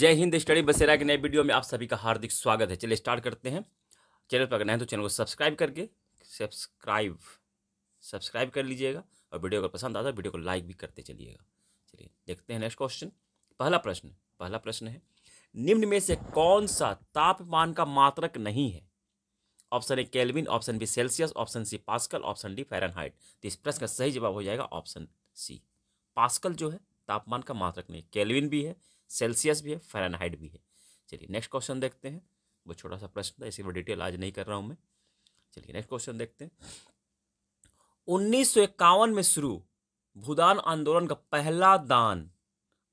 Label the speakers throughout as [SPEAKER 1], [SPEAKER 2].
[SPEAKER 1] जय हिंद स्टडी बसेरा के नए वीडियो में आप सभी का हार्दिक स्वागत है चलिए स्टार्ट करते हैं चैनल पर अगर नए तो चैनल को सब्सक्राइब करके सब्सक्राइब सब्सक्राइब कर लीजिएगा और वीडियो अगर पसंद आता है तो वीडियो को लाइक भी करते चलिएगा चलिए देखते हैं नेक्स्ट क्वेश्चन पहला प्रश्न पहला प्रश्न है निम्न में से कौन सा तापमान का मात्रक नहीं है option A kelvin option B Celsius option C pascal option D Fahrenheit तो इस प्रश्न का सही जवाब हो जाएगा ऑप्शन सी पास्कल जो है तापमान का मात्रक नहीं कैलविन भी है सेल्सियस भी है फ़ारेनहाइट भी है चलिए नेक्स्ट क्वेश्चन देखते हैं वो छोटा सा प्रश्न था इसी पर डिटेल आज नहीं कर रहा हूँ मैं चलिए नेक्स्ट क्वेश्चन देखते हैं उन्नीस में शुरू भूदान आंदोलन का पहला दान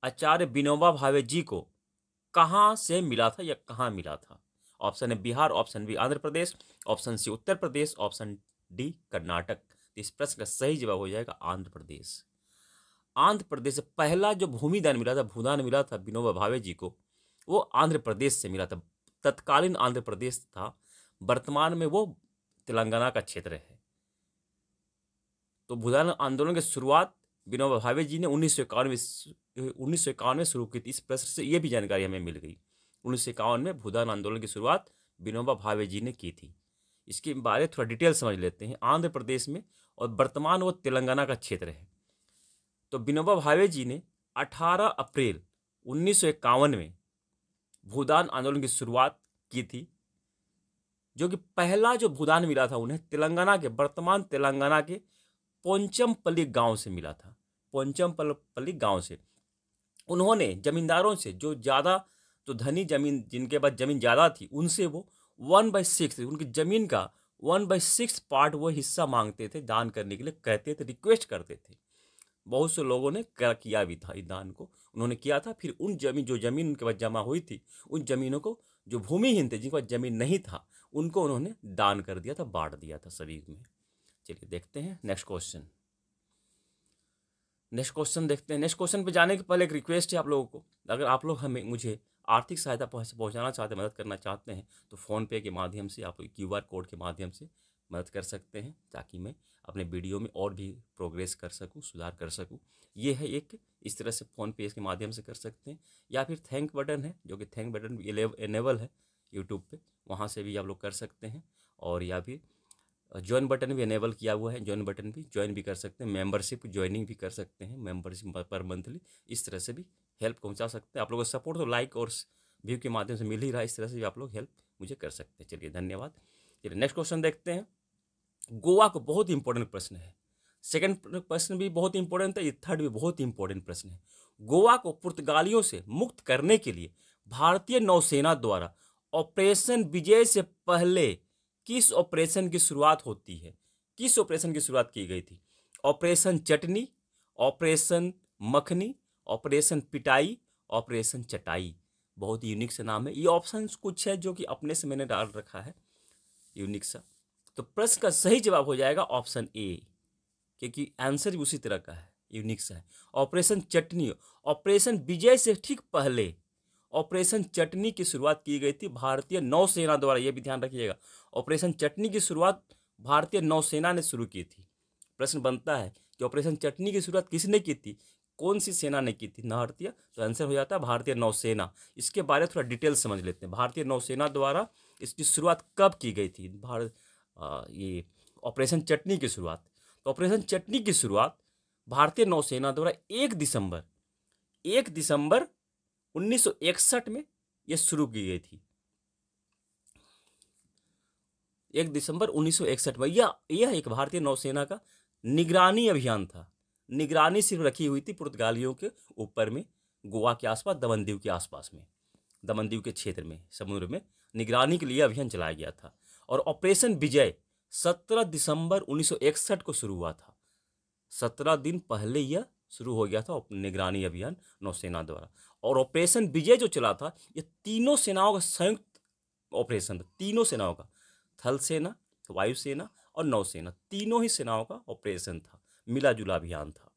[SPEAKER 1] आचार्य विनोबा भावे जी को कहाँ से मिला था या कहाँ मिला था option A Bihar option B Andhra Pradesh option C Uttar Pradesh option D Karnataka इस प्रश्न का सही जवाब हो जाएगा आंध्र प्रदेश आंध्र प्रदेश से पहला जो भूमिदान मिला था भूदान मिला था विनोबा भावे जी को वो आंध्र प्रदेश से मिला था तत्कालीन आंध्र प्रदेश था वर्तमान में वो तेलंगाना का क्षेत्र है तो भूदान आंदोलन की शुरुआत विनोबा भावे जी ने उन्नीस सौ इक्यानवे उन्नीस सौ इक्यानवे शुरू की थी इस प्रश्न से ये भी जानकारी हमें मिल गई उन्नीस सौ इक्यावन में भूदान आंदोलन की शुरुआत विनोबा भावे जी ने की थी इसके बारे थोड़ा डिटेल समझ लेते हैं आंध्र प्रदेश में और वर्तमान वो तेलंगाना का क्षेत्र है तो विनोबा भावे जी ने 18 अप्रैल उन्नीस में भूदान आंदोलन की शुरुआत की थी जो कि पहला जो भूदान मिला था उन्हें तेलंगाना के वर्तमान तेलंगाना के पोंचमपल्ली गांव से मिला था पोंचमपल्ली गांव से उन्होंने जमींदारों से जो ज़्यादा जो धनी जमीन जिनके पास ज़मीन ज़्यादा थी उनसे वो वन बाई सिक्स उनकी ज़मीन का वन बाई सिक्स पार्ट वो हिस्सा मांगते थे दान करने के लिए कहते थे रिक्वेस्ट करते थे बहुत से लोगों ने कर किया भी था इस दान को उन्होंने किया था फिर उन जमीन जो जमीन उनके पास जमा हुई थी उन जमीनों को जो भूमिहीन थे जिनके पास जमीन नहीं था उनको उन्होंने दान कर दिया था बांट दिया था सभी में चलिए देखते हैं नेक्स्ट क्वेश्चन नेक्स्ट क्वेश्चन देखते हैं नेक्स्ट क्वेश्चन पर जाने के पहले एक रिक्वेस्ट है आप लोगों को अगर आप लोग हमें मुझे आर्थिक सहायता पहुंचाना चाहते मदद करना चाहते हैं तो फ़ोनपे के माध्यम से आप क्यू आर कोड के माध्यम से मदद कर सकते हैं ताकि मैं अपने वीडियो में और भी प्रोग्रेस कर सकूं सुधार कर सकूं ये है एक इस तरह से फ़ोन पे के माध्यम से कर सकते हैं या फिर थैंक बटन है जो कि थैंक बटन इनेबल है यूट्यूब पे वहाँ से भी आप लोग कर सकते हैं और या फिर ज्वाइन बटन भी इनेबल किया हुआ है ज्वाइन बटन भी ज्वाइन भी कर सकते हैं मेंबरशिप ज्वाइनिंग भी कर सकते हैं मेंबरशिप पर मंथली इस तरह से भी हेल्प पहुँचा सकते हैं आप लोगों का सपोर्ट तो लाइक और व्यू के माध्यम से मिल ही रहा है इस तरह से भी आप लोग हेल्प मुझे कर सकते हैं चलिए धन्यवाद चलिए नेक्स्ट क्वेश्चन देखते हैं गोवा को बहुत इंपॉर्टेंट प्रश्न है सेकंड प्रश्न भी बहुत इंपॉर्टेंट है थर्ड भी बहुत इंपॉर्टेंट प्रश्न है गोवा को पुर्तगालियों से मुक्त करने के लिए भारतीय नौसेना द्वारा ऑपरेशन विजय से पहले किस ऑपरेशन की शुरुआत होती है किस ऑपरेशन की शुरुआत की गई थी operation Chatni operation Makhni operation Pitai operation Chatai बहुत ही यूनिक सा नाम है ये ऑप्शन कुछ है जो कि अपने से मैंने डाल रखा है यूनिक सा तो प्रश्न का सही जवाब हो जाएगा ऑप्शन ए क्योंकि आंसर भी उसी तरह का है यूनिक सा है ऑपरेशन चटनी ऑपरेशन विजय से ठीक पहले ऑपरेशन चटनी की शुरुआत की गई थी भारतीय नौसेना द्वारा यह भी ध्यान रखिएगा ऑपरेशन चटनी की शुरुआत भारतीय नौसेना ने शुरू की थी प्रश्न बनता है कि ऑपरेशन चटनी की शुरुआत किसने की थी कौन सी सेना ने की थी भारतीय तो आंसर हो जाता है भारतीय नौसेना इसके बारे में थोड़ा डिटेल समझ लेते हैं भारतीय नौसेना द्वारा इसकी शुरुआत कब की गई थी भारत ये ऑपरेशन चटनी की शुरुआत तो ऑपरेशन चटनी की शुरुआत भारतीय नौसेना द्वारा एक दिसंबर एक दिसंबर 1961 में यह शुरू की गई थी एक दिसंबर 1961 में यह यह एक भारतीय नौसेना का निगरानी अभियान था निगरानी सिर्फ रखी हुई थी पुर्तगालियों के ऊपर में गोवा के आसपास दमनदीव के आसपास में दमनदीव के क्षेत्र में समुद्र में निगरानी के लिए अभियान चलाया गया था और ऑपरेशन विजय 17 दिसंबर 1961 को शुरू हुआ था 17 दिन पहले यह शुरू हो गया था निगरानी अभियान नौसेना द्वारा और ऑपरेशन विजय जो चला था यह तीनों सेनाओं का संयुक्त ऑपरेशन था तीनों सेनाओं का थल सेना वायुसेना और नौसेना तीनों ही सेनाओं का ऑपरेशन था मिला जुला अभियान था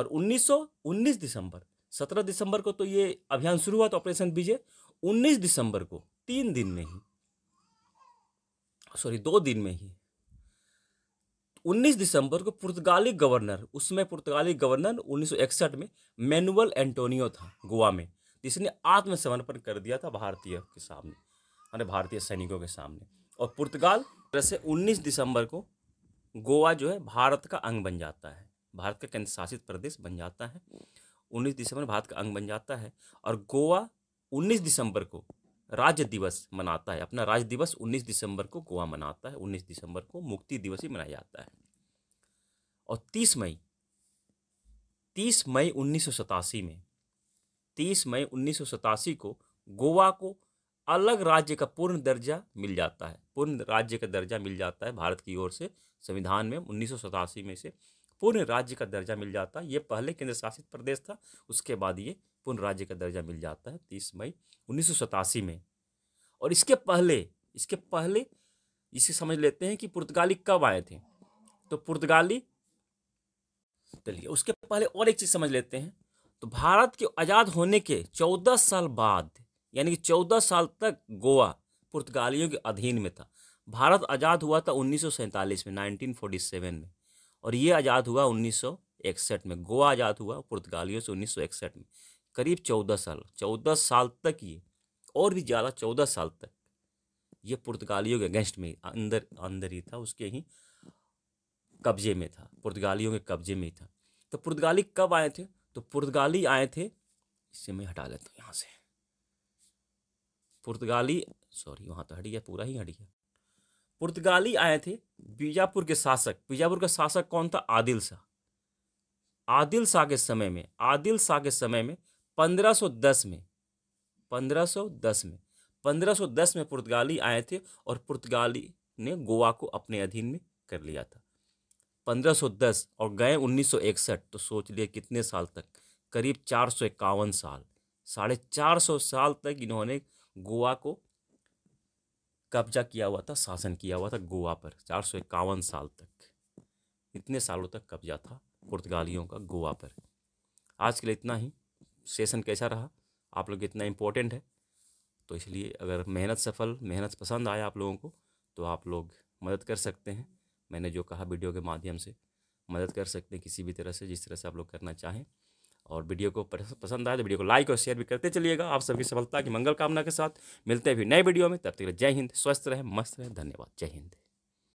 [SPEAKER 1] और 1919 दिसंबर 17 दिसंबर को तो ये अभियान शुरू हुआ था ऑपरेशन विजय 19 दिसंबर को तीन दिन में ही सॉरी दो दिन में ही 19 दिसंबर को पुर्तगाली गवर्नर उसमें पुर्तगाली गवर्नर 1961 में मैनुअल एंटोनियो था गोवा में जिसने आत्मसमर्पण कर दिया था भारतीय के सामने यानी भारतीय सैनिकों के सामने और पुर्तगाल से 19 दिसंबर को गोवा जो है भारत का अंग बन जाता है भारत का केंद्र शासित प्रदेश बन जाता है 19 दिसंबर भारत का अंग बन जाता है और गोवा 19 दिसंबर को राज्य दिवस मनाता है अपना राज्य दिवस 19 दिसंबर को गोवा मनाता है 19 दिसंबर को मुक्ति दिवस ही मनाया जाता है और 30 मई 30 मई उन्नीस में 30 मई उन्नीस को गोवा को अलग राज्य का पूर्ण दर्जा मिल जाता है पूर्ण राज्य का दर्जा मिल जाता है भारत की ओर से संविधान में उन्नीस में से पूर्ण राज्य का दर्जा मिल जाता है ये पहले केंद्र शासित प्रदेश था उसके बाद ये पूर्ण राज्य का दर्जा मिल जाता है तीस मई उन्नीस में और इसके पहले इसके पहले इसे समझ लेते हैं कि पुर्तगाली कब आए थे तो पुर्तगाली चलिए उसके पहले और एक चीज़ समझ लेते हैं तो भारत के आज़ाद होने के चौदह साल बाद यानी कि चौदह साल तक गोवा पुर्तगालियों के अधीन में था भारत आज़ाद हुआ था उन्नीस में 1947 में और ये आज़ाद हुआ उन्नीस इकसठ में गोवा आज़ाद हुआ पुर्तगालियों से उन्नीस इकसठ में करीब चौदह साल चौदह साल तक ये और भी ज़्यादा चौदह साल तक ये पुर्तगालियों के अगेंस्ट में अंदर अंदर ही था उसके ही कब्जे में था पुर्तगालियों के कब्जे में ही था तो पुर्तगाली कब आए थे तो पुर्तगाली आए थे इससे मैं हटा लेता हूँ यहाँ से पुर्तगाली सॉरी वहाँ तो हट गया पूरा ही हट गया पुर्तगाली आए थे बीजापुर के शासक बीजापुर का शासक कौन था आदिल शाह आदिल शाह के समय में आदिल शाह के समय में 1510 में 1510 में 1510 में पुर्तगाली आए थे और पुर्तगाली ने गोवा को अपने अधीन में कर लिया था 1510 और गए 1961 तो सोच लिए कितने साल तक करीब चार साल साढ़े चार सौ साल तक इन्होंने गोवा को कब्जा किया हुआ था शासन किया हुआ था गोवा पर चार सौ इक्यावन साल तक इतने सालों तक कब्जा था पुर्तगालियों का गोवा पर आज के लिए इतना ही सेशन कैसा रहा आप लोग इतना इम्पोर्टेंट है तो इसलिए अगर मेहनत सफल मेहनत पसंद आया आप लोगों को तो आप लोग मदद कर सकते हैं मैंने जो कहा वीडियो के माध्यम से मदद कर सकते हैं किसी भी तरह से जिस तरह से आप लोग करना चाहें और वीडियो को पसंद आए तो वीडियो को लाइक और शेयर भी करते चलिएगा आप सभी सफलता की मंगल कामना के साथ मिलते हैं फिर नए वीडियो में तब तक जय हिंद स्वस्थ रहें मस्त रहें धन्यवाद जय हिंद